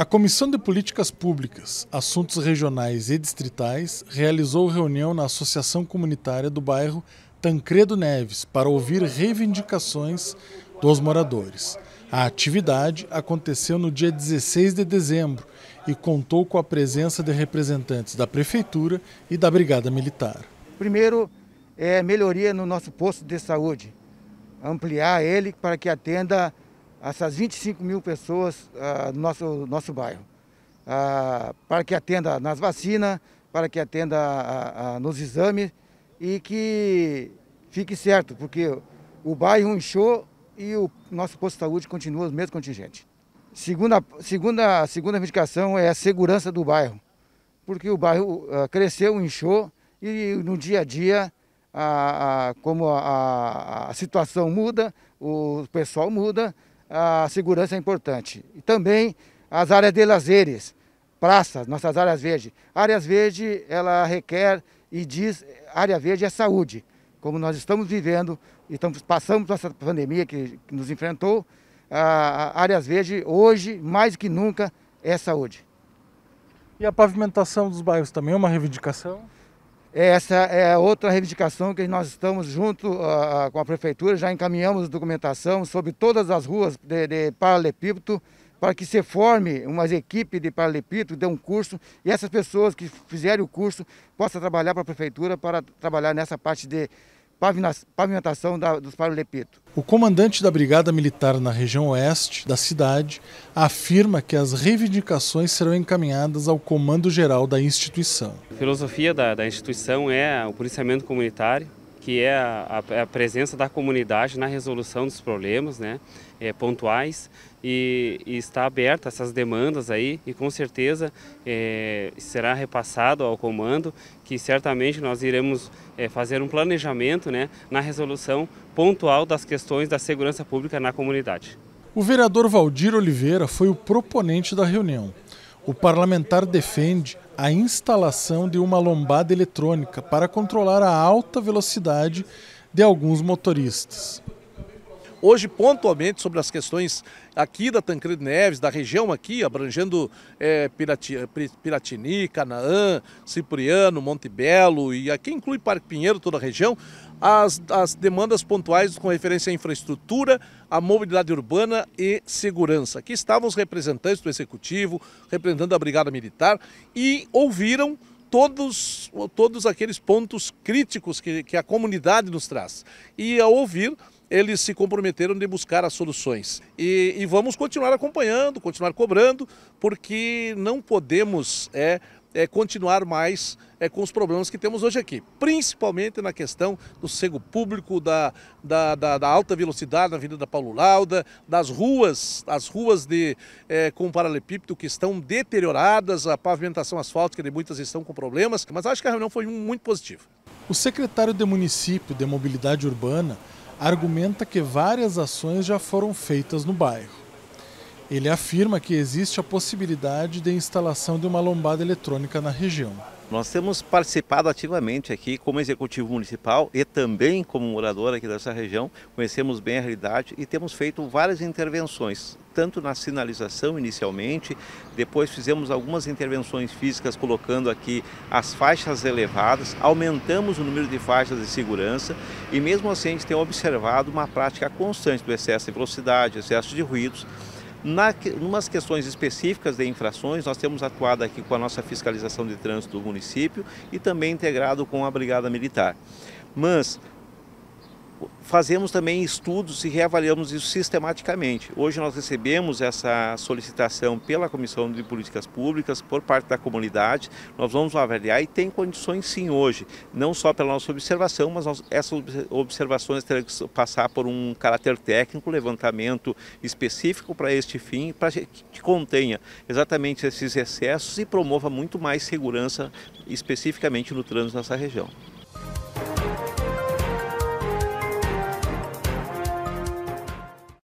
A Comissão de Políticas Públicas, Assuntos Regionais e Distritais realizou reunião na Associação Comunitária do bairro Tancredo Neves para ouvir reivindicações dos moradores. A atividade aconteceu no dia 16 de dezembro e contou com a presença de representantes da Prefeitura e da Brigada Militar. Primeiro, é melhoria no nosso posto de saúde, ampliar ele para que atenda essas 25 mil pessoas ah, no nosso, nosso bairro, ah, para que atenda nas vacinas, para que atenda a, ah, a, ah, nos exames e que fique certo, porque o bairro inchou e o nosso posto de saúde continua o mesmo contingente. Segunda, segunda, segunda reivindicação é a segurança do bairro, porque o bairro ah, cresceu, inchou e no dia a dia ah, a, como a, a, situação muda, o pessoal muda a segurança é importante. E também as áreas de lazeres, praças, nossas áreas verdes. Áreas verdes, ela requer e diz, área verde é saúde. Como nós estamos vivendo, estamos, passamos por essa pandemia que, que nos enfrentou, a, a áreas verdes hoje, mais que nunca, é saúde. E a pavimentação dos bairros também é uma reivindicação? É, essa é outra reivindicação que nós estamos junto uh, com a prefeitura, já encaminhamos documentação sobre todas as ruas de, de paralelepípedo para que se forme uma equipe de paralelepípedo, dê um curso e essas pessoas que fizerem o curso possam trabalhar para a prefeitura para trabalhar nessa parte de pavimentação da, dos paralelepípedos. O comandante da Brigada Militar na região oeste da cidade afirma que as reivindicações serão encaminhadas ao comando geral da instituição. A filosofia da, da instituição é o policiamento comunitário, que é a, a, presença da comunidade na resolução dos problemas né, é, pontuais e, e, está aberta essas demandas aí e com certeza é, será repassado ao comando que certamente nós iremos é, fazer um planejamento né, na resolução pontual das questões da segurança pública na comunidade. O vereador Valdir Oliveira foi o proponente da reunião. O parlamentar defende a instalação de uma lombada eletrônica para controlar a alta velocidade de alguns motoristas hoje pontualmente sobre as questões aqui da Tancredo Neves, da região aqui, abrangendo é, Pirati, Piratini, Canaã, Cipriano, Belo e aqui inclui Parque Pinheiro, toda a região, as, as demandas pontuais com referência à infraestrutura, à mobilidade urbana e segurança. Aqui estavam os representantes do Executivo, representando a Brigada Militar e ouviram todos, todos aqueles pontos críticos que, que a comunidade nos traz. E ao ouvir, eles se comprometeram de buscar as soluções. E, e vamos continuar acompanhando, continuar cobrando, porque não podemos é, é, continuar mais é, com os problemas que temos hoje aqui, principalmente na questão do cego público, da, da, da, da alta velocidade na Avenida Paulo Lauda, das ruas, as ruas de, é, com paralelepípedo que estão deterioradas, a pavimentação asfáltica de muitas estão com problemas, mas acho que a reunião foi muito positiva. O secretário de município de mobilidade urbana argumenta que várias ações já foram feitas no bairro. Ele afirma que existe a possibilidade de instalação de uma lombada eletrônica na região. Nós temos participado ativamente aqui como executivo municipal e também como morador aqui dessa região, conhecemos bem a realidade e temos feito várias intervenções tanto na sinalização inicialmente, depois fizemos algumas intervenções físicas colocando aqui as faixas elevadas, aumentamos o número de faixas de segurança e mesmo assim a gente tem observado uma prática constante do excesso de velocidade, excesso de ruídos. Na, numas questões específicas de infrações, nós temos atuado aqui com a nossa fiscalização de trânsito do município e também integrado com a Brigada Militar. Mas fazemos também estudos e reavaliamos isso sistematicamente. Hoje nós recebemos essa solicitação pela Comissão de Políticas Públicas, por parte da comunidade, nós vamos avaliar e tem condições sim hoje, não só pela nossa observação, mas nós, essas observações terão que passar por um caráter técnico, levantamento específico para este fim, para que contenha exatamente esses excessos e promova muito mais segurança especificamente no trânsito nessa região.